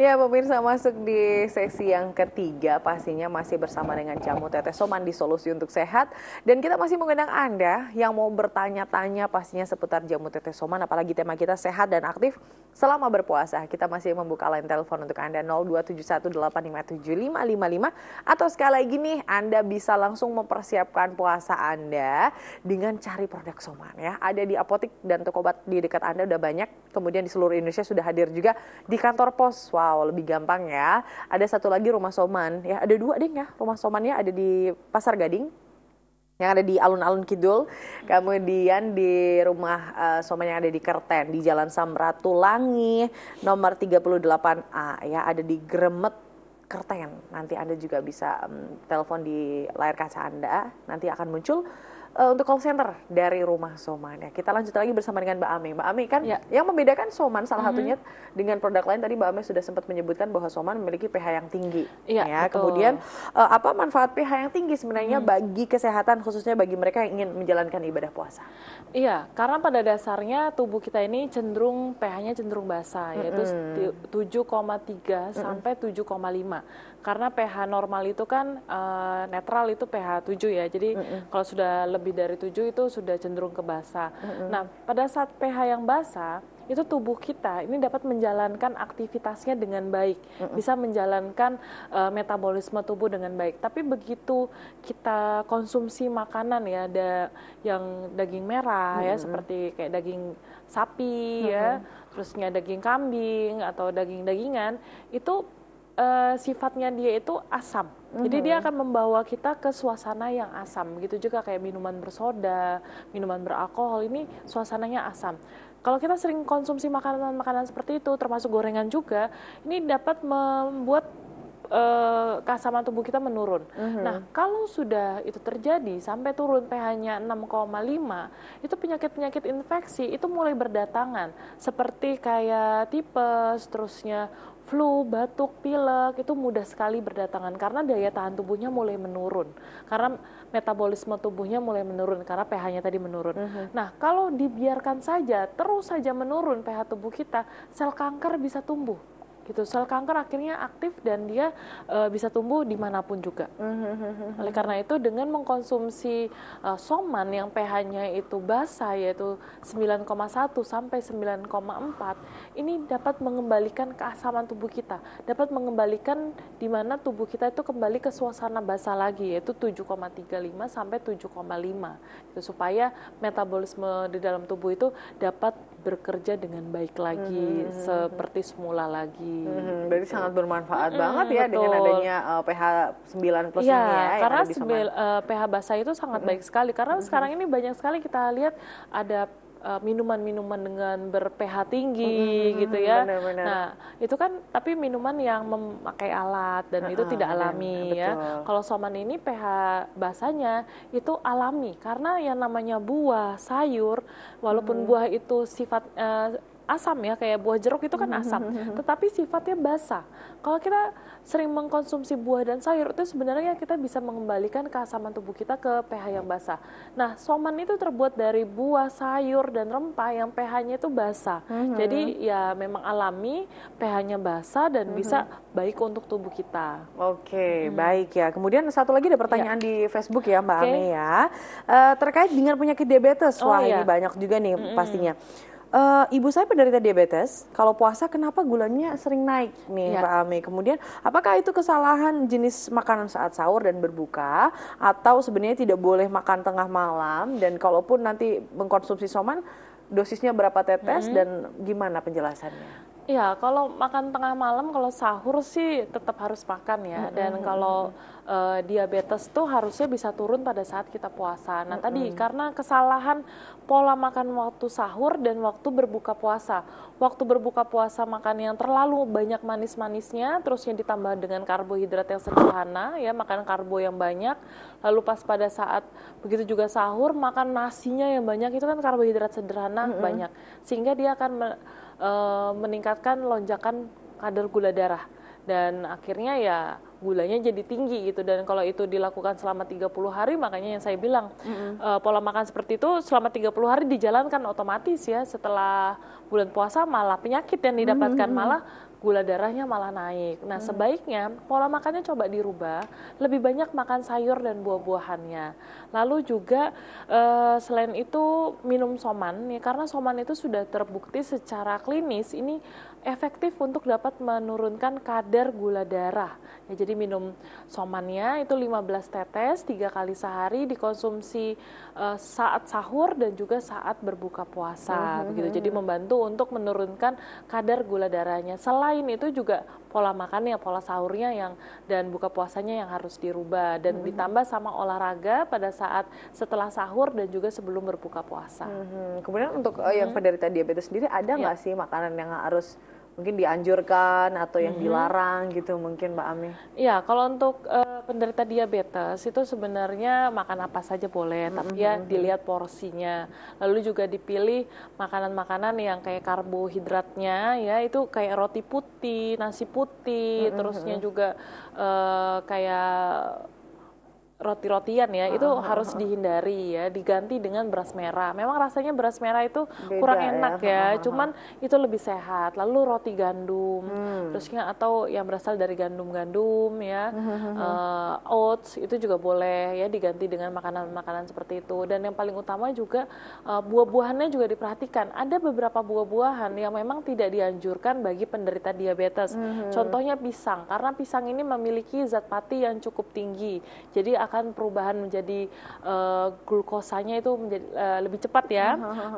Ya pemirsa masuk di sesi yang ketiga pastinya masih bersama dengan jamu Tetes soman di solusi untuk sehat dan kita masih mengundang anda yang mau bertanya-tanya pastinya seputar jamu Tetes soman apalagi tema kita sehat dan aktif selama berpuasa kita masih membuka line telepon untuk anda 02718575555 atau sekali lagi nih anda bisa langsung mempersiapkan puasa anda dengan cari produk soman ya ada di apotik dan toko obat di dekat anda udah banyak kemudian di seluruh Indonesia sudah hadir juga di kantor pos Wow, lebih gampang ya. Ada satu lagi rumah soman. Ya, ada dua deh ya. Rumah somannya ada di Pasar Gading yang ada di alun-alun kidul, kemudian di rumah uh, Soman yang ada di Kerten di Jalan Samratulangi nomor 38A ya ada di Gremet Kerten. Nanti Anda juga bisa um, telepon di layar kaca Anda, nanti akan muncul uh, untuk call center dari rumah Soman ya. Kita lanjut lagi bersama dengan Mbak Ame. Mbak Ame kan ya. yang membedakan Soman salah mm -hmm. satunya dengan produk lain tadi Mbak Ame sudah sempat menyebutkan bahwa Soman memiliki pH yang tinggi ya. ya. Kemudian uh, apa manfaat pH yang tinggi sebenarnya hmm. bagi kesehatan khususnya bagi mereka yang ingin menjalankan ibadah puasa? Iya, karena pada dasarnya tubuh kita ini cenderung pH-nya cenderung basah mm -hmm. yaitu 7,3 mm -hmm. sampai 7,5 karena pH normal itu kan uh, netral itu pH 7 ya. Jadi mm -hmm. kalau sudah lebih dari 7 itu sudah cenderung ke basah. Mm -hmm. Nah, pada saat pH yang basah itu tubuh kita ini dapat menjalankan aktivitasnya dengan baik, mm -hmm. bisa menjalankan uh, metabolisme tubuh dengan baik. Tapi begitu kita konsumsi makanan ya, ada yang daging merah mm -hmm. ya, seperti kayak daging sapi mm -hmm. ya, terusnya daging kambing atau daging dagingan itu uh, sifatnya dia itu asam. Mm-hmm. Jadi dia mhm. akan membawa kita ke suasana yang asam. gitu juga kayak minuman bersoda, minuman beralkohol ini suasananya asam. Kalau kita sering konsumsi makanan-makanan seperti itu, termasuk gorengan juga, ini dapat membuat uh, keasaman tubuh kita menurun. Mm-hmm. Nah, kalau sudah itu terjadi sampai turun pH-nya 6,5, itu penyakit-penyakit infeksi itu mulai berdatangan seperti kayak tipes, terusnya flu, batuk, pilek itu mudah sekali berdatangan karena daya tahan tubuhnya mulai menurun. Karena metabolisme tubuhnya mulai menurun karena pH-nya tadi menurun. Mm -hmm. Nah, kalau dibiarkan saja terus saja menurun pH tubuh kita, sel kanker bisa tumbuh gitu sel kanker akhirnya aktif dan dia e, bisa tumbuh dimanapun juga mm-hmm. oleh karena itu dengan mengkonsumsi e, soman yang ph-nya itu basah yaitu 9,1 sampai 9,4 ini dapat mengembalikan keasaman tubuh kita dapat mengembalikan di mana tubuh kita itu kembali ke suasana basah lagi yaitu 7,35 sampai 7,5 gitu, supaya metabolisme di dalam tubuh itu dapat bekerja dengan baik lagi hmm, hmm, hmm, hmm. seperti semula lagi. Hmm, gitu. berarti gitu. sangat bermanfaat hmm, banget ya betul. dengan adanya uh, pH 9 plus ya, ini ya. Karena sembil, uh, eh, pH basah itu sangat hmm. baik sekali karena hmm. sekarang ini banyak sekali kita lihat ada Eh, minuman-minuman uh, dengan ber-pH tinggi hmm, gitu ya. Bener, bener. Nah, itu kan tapi minuman yang memakai alat dan uh, itu tidak alami bener, ya. Betul. Kalau soman ini pH basanya itu alami karena yang namanya buah, sayur, walaupun hmm. buah itu sifat uh, asam ya kayak buah jeruk itu kan hmm, hmm, asam hmm, tetapi sifatnya basah kalau kita sering mengkonsumsi buah dan sayur itu sebenarnya kita bisa mengembalikan keasaman tubuh kita ke pH yang basah nah soman itu terbuat dari buah sayur dan rempah yang pH-nya itu basah jadi ya memang alami pH-nya basah dan bisa baik untuk tubuh kita oke okay, hmm. baik ya kemudian satu lagi ada pertanyaan ya. di Facebook ya Mbak okay. Ame ya uh, terkait dengan penyakit diabetes oh, wah iya. ini banyak juga nih mm -hmm. pastinya Uh, ibu saya penderita diabetes. Kalau puasa, kenapa gulanya sering naik nih, ya. Pak Ami? Kemudian, apakah itu kesalahan jenis makanan saat sahur dan berbuka, atau sebenarnya tidak boleh makan tengah malam? Dan kalaupun nanti mengkonsumsi soman, dosisnya berapa tetes hmm. dan gimana penjelasannya? Ya, kalau makan tengah malam, kalau sahur sih tetap harus makan ya. Mm -hmm. Dan kalau uh, diabetes tuh harusnya bisa turun pada saat kita puasa. Nah mm -hmm. tadi karena kesalahan pola makan waktu sahur dan waktu berbuka puasa. Waktu berbuka puasa makan yang terlalu banyak manis-manisnya, terus yang ditambah dengan karbohidrat yang sederhana, ya makan karbo yang banyak. Lalu pas pada saat begitu juga sahur makan nasinya yang banyak itu kan karbohidrat sederhana mm -hmm. banyak, sehingga dia akan uh, meningkatkan lonjakan kadar gula darah dan akhirnya ya gulanya jadi tinggi gitu dan kalau itu dilakukan selama 30 hari makanya yang saya bilang mm -hmm. uh, pola makan seperti itu selama 30 hari dijalankan otomatis ya setelah bulan puasa malah penyakit yang didapatkan mm -hmm. malah gula darahnya malah naik. Nah, hmm. sebaiknya pola makannya coba dirubah, lebih banyak makan sayur dan buah-buahannya. Lalu juga uh, selain itu minum soman ya karena soman itu sudah terbukti secara klinis ini efektif untuk dapat menurunkan kadar gula darah. Ya, jadi minum somannya itu 15 tetes tiga kali sehari dikonsumsi uh, saat sahur dan juga saat berbuka puasa hmm. hmm begitu. Hmm. Jadi membantu untuk menurunkan kadar gula darahnya. Selain lain itu juga pola makannya, pola sahurnya yang dan buka puasanya yang harus dirubah dan hmm ditambah sama olahraga pada saat setelah sahur dan juga sebelum berbuka puasa. hmm Kemudian untuk hmm yang penderita mm-hmm. diabetes sendiri ada iya. nggak yeah. sih makanan yang harus mungkin dianjurkan atau yang -hmm. dilarang gitu mungkin Mbak Ami? Iya, kalau untuk uh, penderita diabetes itu sebenarnya makan apa saja boleh, -hmm. tapi ya dilihat porsinya. Lalu juga dipilih makanan-makanan yang kayak karbohidratnya ya itu kayak roti putih, nasi putih, -hmm. terusnya juga uh, kayak roti-rotian ya itu uh, harus dihindari ya diganti dengan beras merah memang rasanya beras merah itu Beda kurang ya, enak ya, ya. cuman itu lebih sehat lalu roti gandum hmm. terusnya atau yang berasal dari gandum-gandum ya -huh. Hmm, hmm, hmm, eh, uh, oats itu juga boleh ya diganti dengan makanan-makanan seperti itu dan yang paling utama juga uh, buah-buahannya juga diperhatikan ada beberapa buah-buahan yang memang tidak dianjurkan bagi penderita diabetes -huh. contohnya pisang karena pisang ini memiliki zat pati yang cukup tinggi jadi misalkan perubahan menjadi uh, glukosanya itu menjadi uh, lebih cepat ya.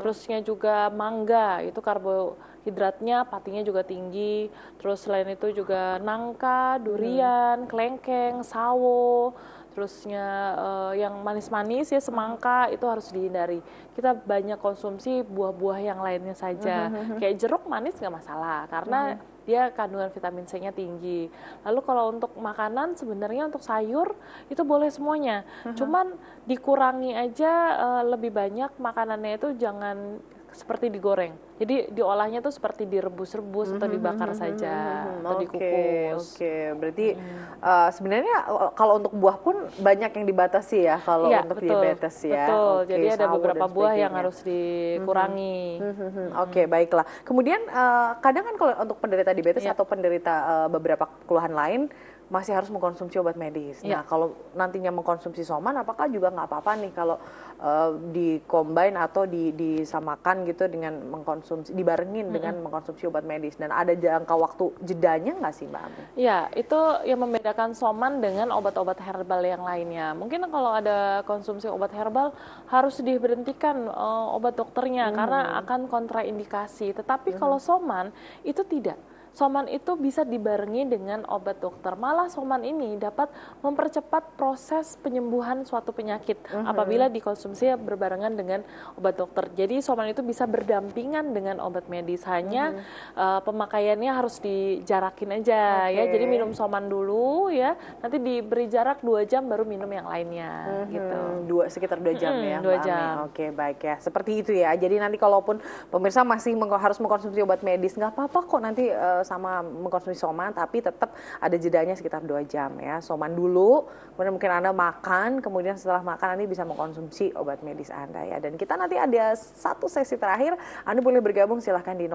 Terusnya juga mangga itu karbohidratnya patinya juga tinggi. Terus selain itu juga nangka, durian, hmm. kelengkeng, sawo, terusnya uh, yang manis-manis ya semangka itu harus dihindari. Kita banyak konsumsi buah-buah yang lainnya saja. Hmm, hmm, hmm, Kayak jeruk manis nggak masalah karena hmm dia kandungan vitamin C-nya tinggi. Lalu kalau untuk makanan sebenarnya untuk sayur itu boleh semuanya. Uh mm-hmm. -huh. Cuman dikurangi aja uh, lebih banyak makanannya itu jangan seperti digoreng. Jadi diolahnya tuh seperti direbus-rebus mm -hmm. atau dibakar saja mm -hmm. atau dikukus. Oke, okay. berarti mm. uh, sebenarnya eh, kalau untuk buah pun banyak yang dibatasi ya kalau ya, untuk betul, diabetes ya. Betul. Okay, Jadi ada beberapa buah yang harus dikurangi. Mm -hmm. mm -hmm. Oke, okay, baiklah. Kemudian uh, kadang kan kalau untuk penderita diabetes yeah. atau penderita uh, beberapa keluhan lain masih harus mengkonsumsi obat medis. Ya. Nah, kalau nantinya mengkonsumsi soman, apakah juga nggak apa-apa nih kalau uh, eh, dikombin atau di, disamakan gitu dengan mengkonsumsi, dibarengin mm -hmm. dengan mengkonsumsi obat medis? Dan ada jangka waktu jedanya nggak sih, Mbak? Ami? Ya, itu yang membedakan soman dengan obat-obat herbal yang lainnya. Mungkin kalau ada konsumsi obat herbal harus diberhentikan uh, obat dokternya mm -hmm. karena akan kontraindikasi. Tetapi mm -hmm. kalau soman itu tidak soman itu bisa dibarengi dengan obat dokter. Malah soman ini dapat mempercepat proses penyembuhan suatu penyakit mm-hmm. apabila dikonsumsi berbarengan dengan obat dokter. Jadi soman itu bisa berdampingan dengan obat medis. Hanya mm-hmm. uh, pemakaiannya harus dijarakin aja okay. ya. Jadi minum soman dulu ya. Nanti diberi jarak dua jam baru minum yang lainnya mm-hmm. gitu. Dua sekitar dua jam mm-hmm, ya. Dua jam. Oke, baik ya. Seperti itu ya. Jadi nanti kalaupun pemirsa masih meng- harus mengkonsumsi obat medis nggak apa-apa kok nanti uh, sama mengkonsumsi soman tapi tetap ada jedanya sekitar dua jam ya. Soman dulu, kemudian mungkin Anda makan, kemudian setelah makan Anda bisa mengkonsumsi obat medis Anda ya. Dan kita nanti ada satu sesi terakhir, Anda boleh bergabung silahkan di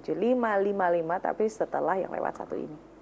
02718575555 tapi setelah yang lewat satu ini.